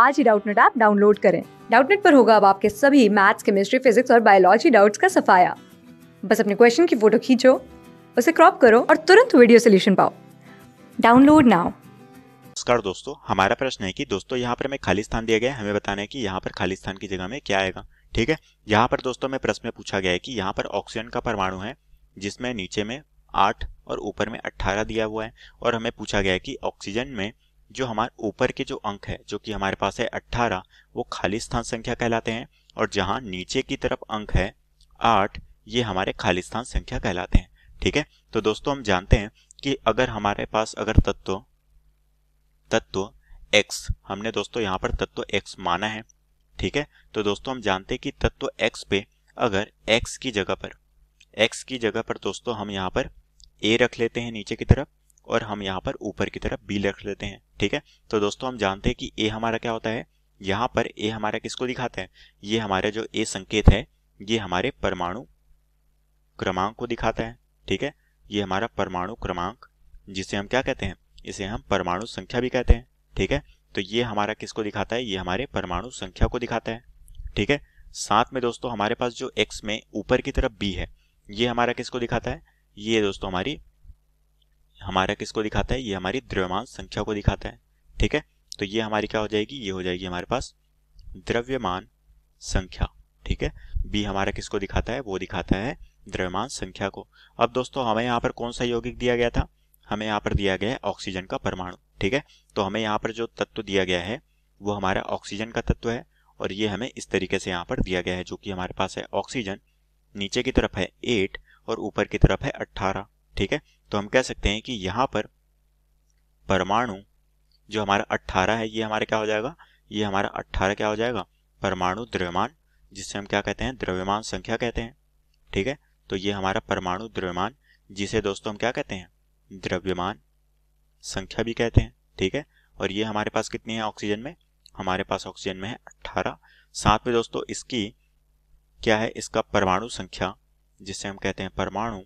आज ही Doubtnut app download करें डाउटनेट पर होगा अब आपके सभी मैथ्स केमिस्ट्री फिजिक्स और बायोलॉजी डाउट्स का सफाया बस अपने क्वेश्चन की फोटो खींचो उसे क्रॉप करो और तुरंत वीडियो सोल्यूशन पाओ डाउनलोड नाउ नमस्कार दोस्तों हमारा प्रश्न है कि दोस्तों यहाँ पर हमें खाली स्थान दिया गया है हमें बताना है कि यहाँ पर खाली स्थान की जगह में क्या आएगा ठीक है यहाँ पर दोस्तों में प्रश्न में पूछा गया है कि यहाँ पर ऑक्सीजन का परमाणु है जिसमें नीचे में आठ और ऊपर में अट्ठारह दिया हुआ है और हमें पूछा गया है कि ऑक्सीजन में जो हमारे ऊपर के जो अंक है जो कि हमारे पास है अट्ठारह वो खाली स्थान संख्या कहलाते हैं और जहाँ नीचे की तरफ अंक है आठ ये हमारे खाली स्थान संख्या कहलाते हैं ठीक है तो दोस्तों हम जानते हैं कि अगर हमारे पास अगर तत्व तत्व x हमने दोस्तों यहाँ पर तत्व x माना है ठीक है तो दोस्तों हम जानते हैं कि तत्व x पे अगर x की जगह पर x की जगह पर दोस्तों हम यहाँ पर a रख लेते हैं नीचे की तरफ और हम यहाँ पर ऊपर की तरफ बी लिख लेते हैं ठीक है तो दोस्तों हम जानते हैं कि ए हमारा क्या होता है यहाँ पर ए हमारा किसको दिखाता है ये हमारा जो ए संकेत है ये हमारे परमाणु क्रमांक को दिखाता है ठीक है ये हमारा परमाणु क्रमांक जिसे हम क्या कहते हैं इसे हम परमाणु संख्या भी कहते हैं ठीक है तो ये हमारा किसको दिखाता है ये हमारे परमाणु संख्या को दिखाता है ठीक है साथ में दोस्तों हमारे पास जो एक्स में ऊपर की तरफ बी है ये हमारा किसको दिखाता है ये दोस्तों हमारी हमारा किसको दिखाता है ये हमारी द्रव्यमान संख्या को दिखाता है ठीक है तो ये हमारी क्या हो जाएगी ये हो जाएगी हमारे पास द्रव्यमान संख्या ठीक है बी हमारा किसको दिखाता है वो दिखाता है द्रव्यमान संख्या को अब दोस्तों हमें यहाँ पर कौन सा यौगिक दिया गया था हमें यहाँ पर दिया गया है ऑक्सीजन का परमाणु ठीक है तो हमें यहाँ पर जो तत्व दिया गया है वो हमारा ऑक्सीजन का तत्व है और ये हमें इस तरीके से यहाँ पर दिया गया है जो कि हमारे पास है ऑक्सीजन नीचे की तरफ है एट और ऊपर की तरफ है अट्ठारह ठीक है तो हम कह सकते हैं कि यहाँ पर परमाणु जो हमारा 18 है ये हमारा क्या हो जाएगा ये हमारा 18 क्या हो जाएगा परमाणु द्रव्यमान जिसे हम क्या कहते हैं द्रव्यमान संख्या कहते हैं ठीक है तो ये हमारा परमाणु द्रव्यमान जिसे दोस्तों हम क्या कहते हैं द्रव्यमान संख्या भी कहते हैं ठीक है और ये हमारे पास कितनी है ऑक्सीजन में हमारे पास ऑक्सीजन में है अट्ठारह साथ में दोस्तों इसकी क्या है इसका परमाणु संख्या जिसे हम कहते हैं परमाणु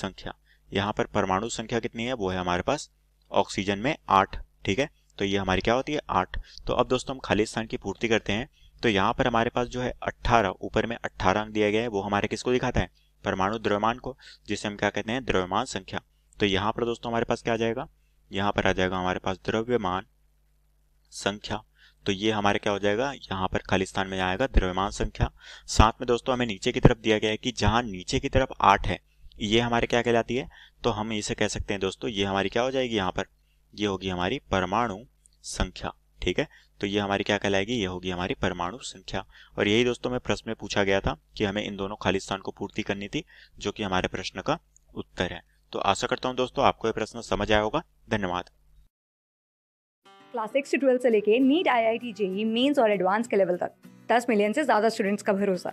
संख्या यहाँ पर परमाणु संख्या कितनी है वो है हमारे पास ऑक्सीजन में आठ ठीक है तो ये हमारी क्या होती है आठ तो अब दोस्तों हम खाली स्थान की पूर्ति करते हैं तो यहाँ पर हमारे पास जो है अट्ठारह ऊपर में अट्ठारह अंक दिया गया है वो हमारे किसको दिखाता है परमाणु द्रव्यमान को जिसे हम क्या कहते हैं द्रव्यमान संख्या तो यहाँ पर दोस्तों हमारे पास क्या आ जाएगा यहाँ पर आ जाएगा हमारे पास द्रव्यमान संख्या तो ये हमारे क्या हो जाएगा यहाँ पर खाली स्थान में आएगा द्रव्यमान संख्या साथ में दोस्तों हमें नीचे की तरफ दिया गया है कि जहाँ नीचे की तरफ आठ है ये हमारे क्या कहलाती है तो हम इसे कह सकते हैं दोस्तों ये हमारी क्या हो जाएगी यहाँ पर ये होगी हमारी परमाणु संख्या ठीक है तो ये हमारी क्या कहलाएगी ये होगी हमारी परमाणु संख्या और यही दोस्तों में प्रश्न में पूछा गया था कि हमें इन दोनों खाली स्थान को पूर्ति करनी थी जो कि हमारे प्रश्न का उत्तर है तो आशा करता हूँ दोस्तों आपको ये प्रश्न समझ आया होगा धन्यवाद क्लास सिक्स से ट्वेल्थ से लेके NEET I I T JEE और एडवांस के लेवल तक दस मिलियन से ज्यादा स्टूडेंट्स का भरोसा